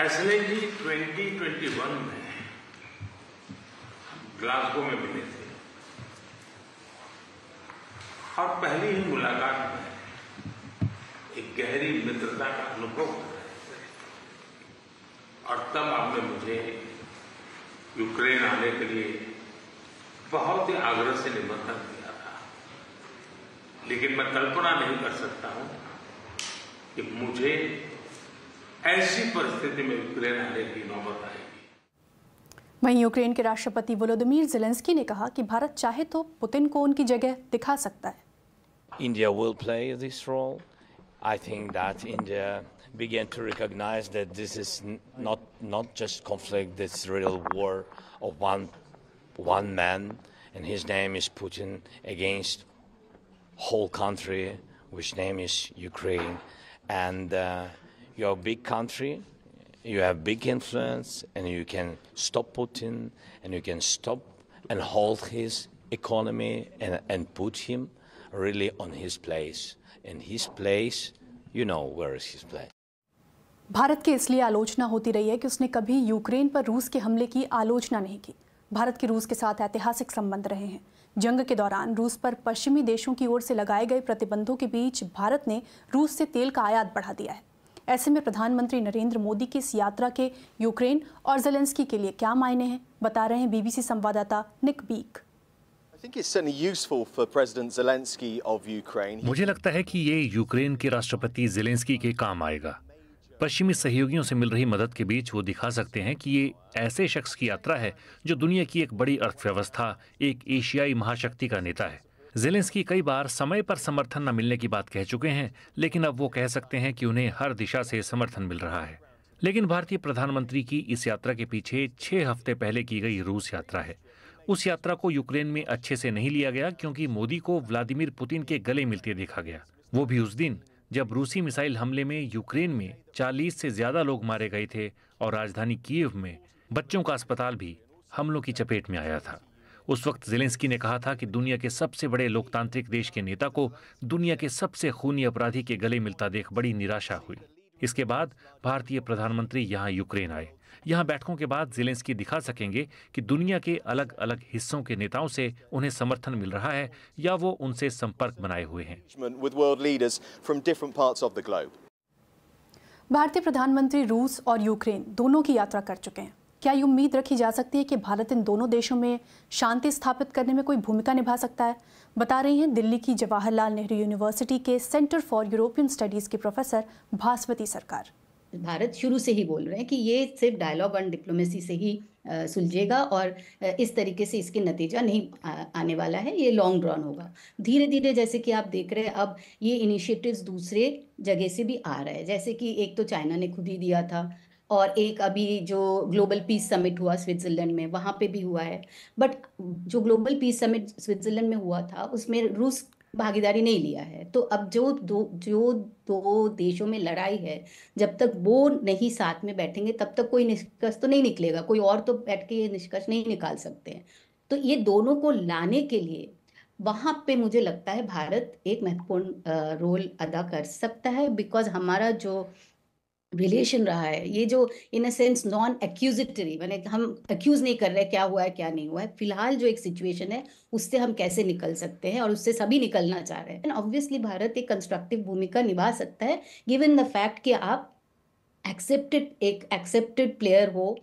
S L G twenty twenty one में Glasgow में मिले थे और पहली ही मुलाकात में एक गहरी मित्रता का अनुभव कर रहे थे और तब आपने मुझे यूक्रेन आने के लिए बहुत ही आग्रह से निमंत्रण दिया था लेकिन मैं कल्पना नहीं कर सकता हूं कि मुझे ऐसी परिस्थिति में यूक्रेन आने की नौबत आएगी वहीं यूक्रेन के राष्ट्रपति वोलोदिमीर जेलेंस्की ने कहा कि भारत चाहे तो पुतिन को उनकी जगह दिखा सकता है India will play this role. I think that India began to recognize that this is not not just conflict, this real war of one one man, and his name is Putin against whole country, which name is Ukraine, and. Uh, you're a big country, you have big influence, and you can stop Putin, and you can stop and hold his economy and, and put him really on his place. And his place, you know where is his place. Bharat की इसलिए आलोचना होती रही है कि उसने कभी Ukraine पर रूस के हमले की आलोचना नहीं की भारत के रूस के साथ ऐतिहासिक संबंध रहे हैं जंग के दौरान रूस पर पश्चिमी देशों की ओर से लगाए गए प्रतिबंधों के बीच भारत ने रूस से तेल का आयात बढ़ा दिया है ऐसे में प्रधानमंत्री नरेंद्र मोदी की इस यात्रा के यूक्रेन और जेलेंस्की के लिए क्या मायने हैं बता रहे हैं बीबीसी संवाददाता निक बीक मुझे लगता है कि ये यूक्रेन के राष्ट्रपति जेलेंस्की के काम आएगा पश्चिमी सहयोगियों से मिल रही मदद के बीच वो दिखा सकते हैं कि ये ऐसे शख्स की यात्रा है जो दुनिया की एक बड़ी अर्थव्यवस्था एक एशियाई महाशक्ति का नेता है जेलेंस्की कई बार समय पर समर्थन न मिलने की बात कह चुके हैं लेकिन अब वो कह सकते हैं कि उन्हें हर दिशा से समर्थन मिल रहा है लेकिन भारतीय प्रधानमंत्री की इस यात्रा के पीछे छह हफ्ते पहले की गई रूस यात्रा है उस यात्रा को यूक्रेन में अच्छे से नहीं लिया गया क्योंकि मोदी को व्लादिमीर पुतिन के गले मिलते देखा गया वो भी उस दिन जब रूसी मिसाइल हमले में यूक्रेन में 40 से ज्यादा लोग मारे गए थे और राजधानी कीव में बच्चों का अस्पताल भी हमलों की चपेट में आया था उस वक्त जेलेंस्की ने कहा था कि दुनिया के सबसे बड़े लोकतांत्रिक देश के नेता को दुनिया के सबसे खूनी अपराधी के गले मिलता देख बड़ी निराशा हुई इसके बाद भारतीय प्रधानमंत्री यहाँ यूक्रेन आए यहाँ बैठकों के बाद जेलेंस्की दिखा सकेंगे कि दुनिया के अलग अलग हिस्सों के नेताओं से उन्हें समर्थन मिल रहा है या वो उनसे संपर्क बनाए हुए हैं भारतीय प्रधानमंत्री रूस और यूक्रेन दोनों की यात्रा कर चुके हैं क्या ये उम्मीद रखी जा सकती है कि भारत इन दोनों देशों में शांति स्थापित करने में कोई भूमिका निभा सकता है बता रही हैं दिल्ली की जवाहरलाल नेहरू यूनिवर्सिटी के सेंटर फॉर यूरोपियन स्टडीज़ के प्रोफेसर भास्वती सरकार भारत शुरू से ही बोल रहे हैं कि ये सिर्फ डायलॉग एंड डिप्लोमेसी से ही सुलझेगा और इस तरीके से इसके नतीजा नहीं आने वाला है ये लॉन्ग ड्रॉन होगा धीरे धीरे जैसे कि आप देख रहे हैं अब ये इनिशिएटिव्स दूसरे जगह से भी आ रहे हैं जैसे कि एक तो चाइना ने खुद ही दिया था और एक अभी जो ग्लोबल पीस समिट हुआ स्विट्जरलैंड में वहाँ पे भी हुआ है बट जो ग्लोबल पीस समिट स्विट्जरलैंड में हुआ था उसमें रूस भागीदारी नहीं लिया है तो अब जो दो जो दो देशों में लड़ाई है जब तक वो नहीं साथ में बैठेंगे तब तक कोई निष्कर्ष तो नहीं निकलेगा कोई और तो बैठ के ये निष्कर्ष नहीं निकाल सकते हैं तो ये दोनों को लाने के लिए वहाँ पे मुझे लगता है भारत एक महत्वपूर्ण रोल अदा कर सकता है बिकॉज हमारा जो रिलेशन रहा है ये जो इन अ सेंस नॉन एक्यूजिटरी मैंने हम एक्यूज नहीं कर रहे क्या हुआ है क्या नहीं हुआ है फिलहाल जो एक सिचुएशन है उससे हम कैसे निकल सकते हैं और उससे सभी निकलना चाह रहे हैं ऑब्वियसली भारत एक कंस्ट्रक्टिव भूमिका निभा सकता है गिवन द फैक्ट कि आप एक्सेप्टेड एक एक्सेप्टेड प्लेयर हो